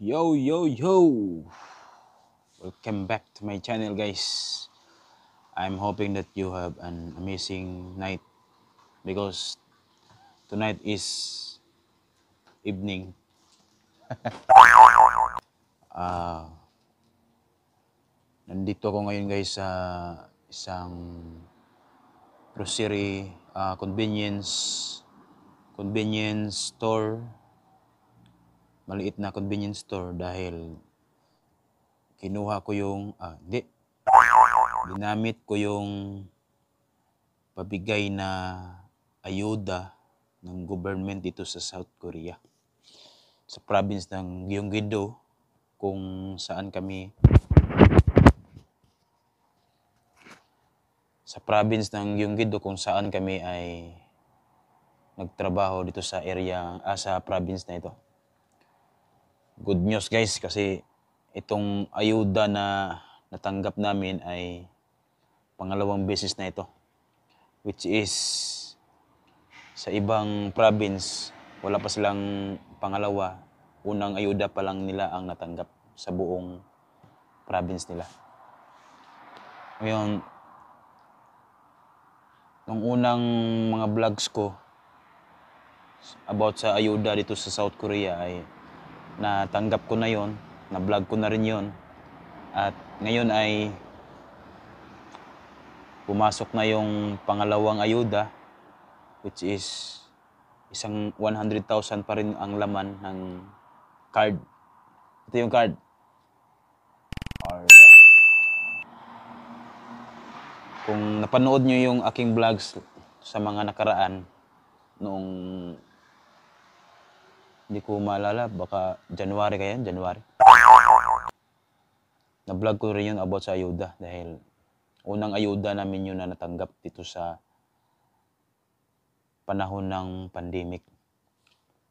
Yo, yo, yo! Welcome back to my channel guys. I'm hoping that you have an amazing night because tonight is evening. uh, nandito ako ngayon guys sa isang grocery ah, convenience convenience store maliit na convenience store dahil kinuha ko yung, ah, di, ginamit ko yung pabigay na ayuda ng government dito sa South Korea. Sa province ng Gyeonggi-do kung saan kami sa province ng Gyeonggi-do kung saan kami ay nagtrabaho dito sa area ah, sa province na ito good news guys kasi itong ayuda na natanggap namin ay pangalawang beses na ito which is sa ibang province wala pa silang pangalawa unang ayuda pa lang nila ang natanggap sa buong province nila ngayon nung unang mga vlogs ko about sa ayuda dito sa South Korea ay natanggap ko na yon na vlog ko na rin yon at ngayon ay pumasok na yung pangalawang ayuda which is isang 100,000 pa rin ang laman ng card ito yung card alright kung napanood nyo yung aking vlogs sa mga nakaraan noong hindi ko maalala, baka January kaya yan, January. Na-vlog ko rin yun about sa ayuda dahil unang ayuda namin yun na natanggap dito sa panahon ng pandemic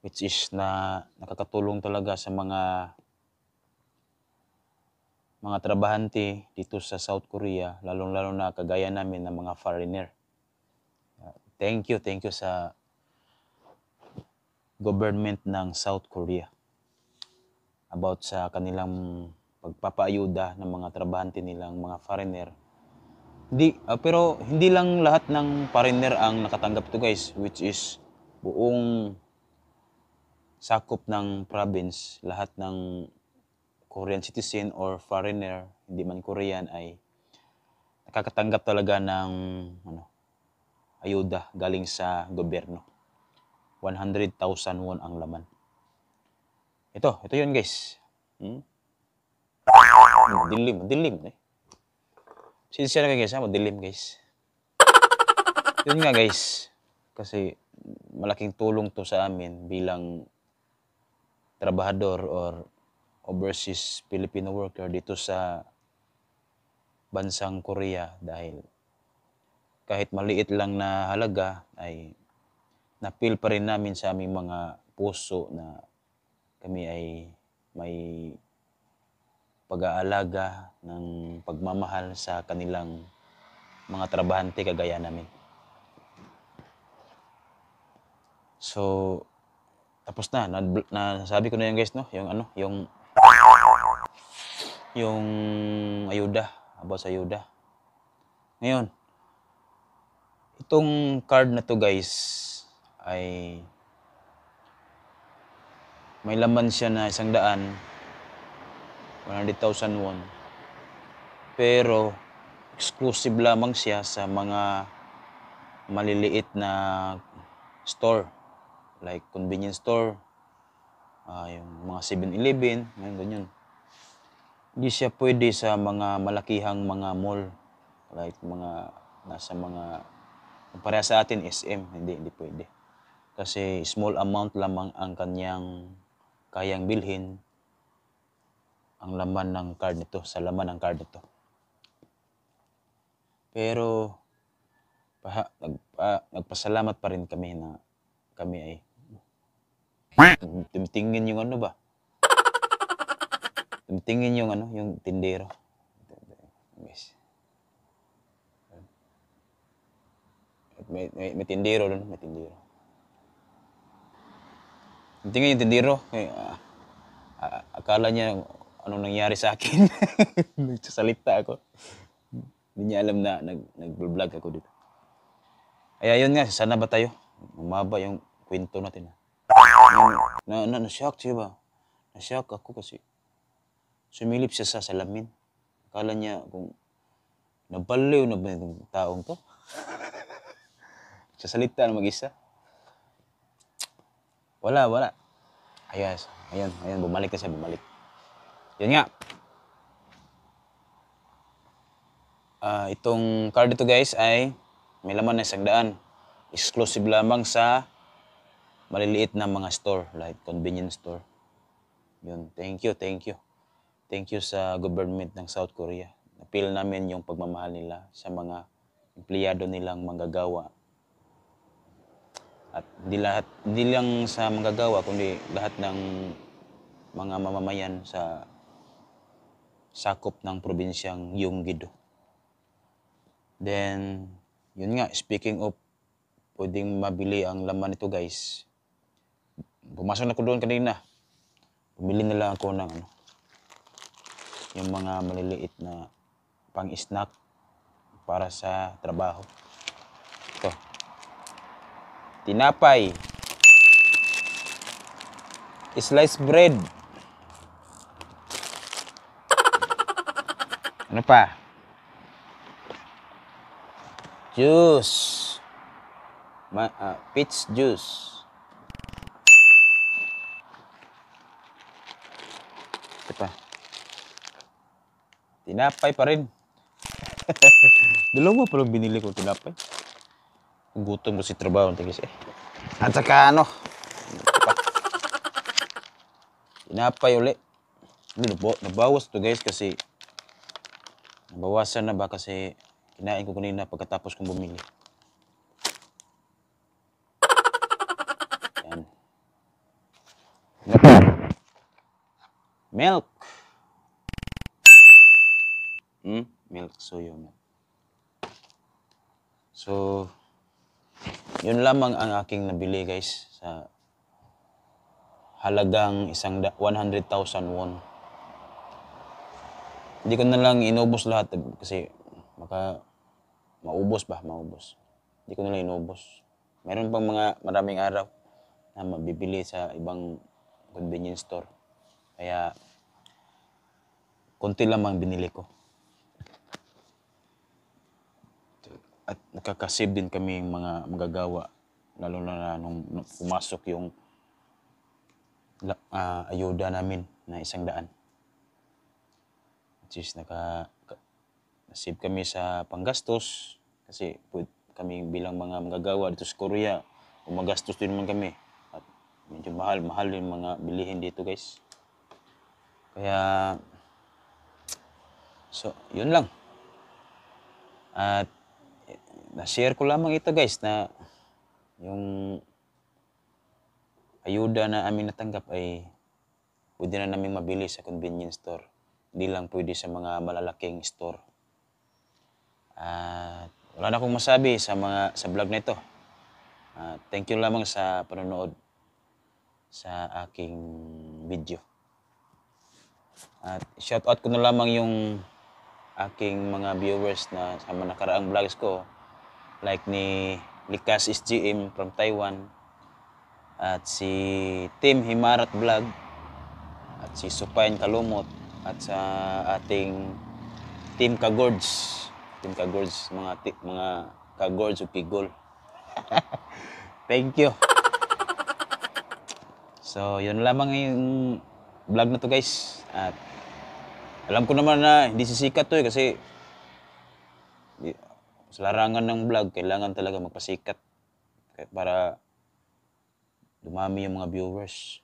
which is na nakakatulong talaga sa mga mga trabahante dito sa South Korea lalong-lalo na kagaya namin ng mga foreigner. Thank you, thank you sa government ng South Korea about sa kanilang pagpapaayuda ng mga trabahante nilang mga foreigner. Hindi, uh, pero hindi lang lahat ng foreigner ang nakatanggap to guys, which is buong sakop ng province, lahat ng Korean citizen or foreigner, hindi man Korean ay nakakatanggap talaga ng ano, ayuda galing sa gobyerno. 100,000 won ang laman. Ito, ito yun guys. Hmm? Dilim, dilim eh. Sincere ka guys ha, madilim guys. Yun nga guys, kasi malaking tulong to sa amin bilang trabahador or overseas Filipino worker dito sa bansang Korea dahil kahit maliit lang na halaga ay na-feel pa rin namin sa aming mga puso na kami ay may pag-aalaga ng pagmamahal sa kanilang mga trabahante kagaya namin. So, tapos na, Nasabi ko na yan guys, no? Yung ano, yung yung ayuda, about sa ayuda. Ngayon, itong card na to guys, ay may laman siya na isang daan 100,000 won pero exclusive lamang siya sa mga maliliit na store like convenience store uh, yung mga 7-Eleven ngayon ganyan hindi siya pwede sa mga malakihang mga mall like mga nasa mga kumpara sa atin SM hindi hindi pwede kasi small amount lamang ang kanyang kayang bilhin ang laman ng card nito, sa laman ng card nito. Pero paha, nagpa, nagpasalamat pa rin kami na kami ay tumitingin yung ano ba? Tumitingin yung ano, yung tindero. Guys. May, may, may tindero doon, may tindero. Tingin yung tindiro. Eh, uh, akala niya anong nangyari sa akin. Nagsasalita ako. Hindi niya alam na nag, nag-vlog ako dito. Kaya yun nga, sana ba tayo? Umaba yung kwento natin. Na, na, na-shock siya ba? Na-shock ako kasi sumilip siya sa salamin. Akala niya kung nabaliw na ba yung taong to? sa salita na mag-isa. Wala, wala. Ayos. ayan, ayan, bumalik na siya, bumalik. Yun nga. Uh, itong card ito guys ay may laman na isang daan. Exclusive lamang sa maliliit na mga store, like convenience store. Yun, thank you, thank you. Thank you sa government ng South Korea. Napil namin yung pagmamahal nila sa mga empleyado nilang manggagawa at hindi lahat, hindi lang sa manggagawa, kundi lahat ng mga mamamayan sa sakop ng probinsyang Yunggido. Then, yun nga, speaking of pwedeng mabili ang laman nito guys. Pumasok na ko doon kanina. Bumili na lang ako ng ano, yung mga maliliit na pang-snack para sa trabaho tinapay, sliced bread. Ano pa? Juice. Ma uh, peach juice. Ito pa. Tinapay pa rin. Dalawa palang binili ko tinapay gutom ko si trabaho ng tigis eh. At saka ano, inapay uli. Nabawas to guys kasi nabawasan na ba kasi kinain ko kanina pagkatapos kong bumili. Yan. Milk. Hmm? Milk, soya milk. So, yun lamang ang aking nabili guys sa halagang isang 100,000 won. Hindi ko na lang inubos lahat eh, kasi maka maubos ba, maubos. Hindi ko na lang inubos. Meron pang mga maraming araw na mabibili sa ibang convenience store. Kaya konti lamang binili ko. at nakakasave din kami yung mga magagawa lalo na nung, nung pumasok yung uh, ayuda namin na isang daan. Which is naka, kami sa panggastos kasi kami bilang mga magagawa dito sa Korea, umagastos din naman kami. At medyo mahal, mahal yung mga bilihin dito guys. Kaya, so yun lang. At na-share ko lamang ito guys na yung ayuda na amin natanggap ay pwede na namin mabili sa convenience store. Hindi lang pwede sa mga malalaking store. At wala na akong masabi sa mga sa vlog nito. ito. thank you lamang sa panonood sa aking video. At shout out ko na lamang yung aking mga viewers na sa mga nakaraang vlogs ko like ni Likas SGM from Taiwan at si Tim Himarat Vlog at si Supain Kalumot at sa ating Team Kagords Team Kagords mga mga Kagords of Pigol Thank you So yun lamang yung vlog na to guys at alam ko naman na hindi sisikat to eh kasi sa larangan ng vlog, kailangan talaga magpasikat para dumami yung mga viewers.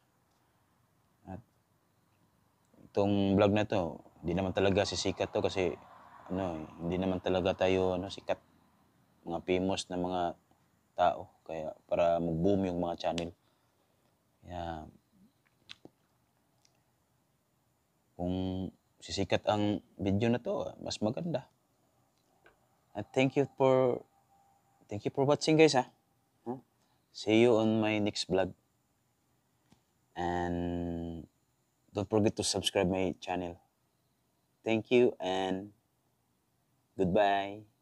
At itong vlog na to, hindi naman talaga sisikat to kasi ano, hindi naman talaga tayo ano, sikat mga famous na mga tao kaya para mag-boom yung mga channel. Kaya kung sisikat ang video na to, mas maganda. And thank you for thank you for watching guys ha. Hmm? See you on my next vlog. And don't forget to subscribe my channel. Thank you and goodbye.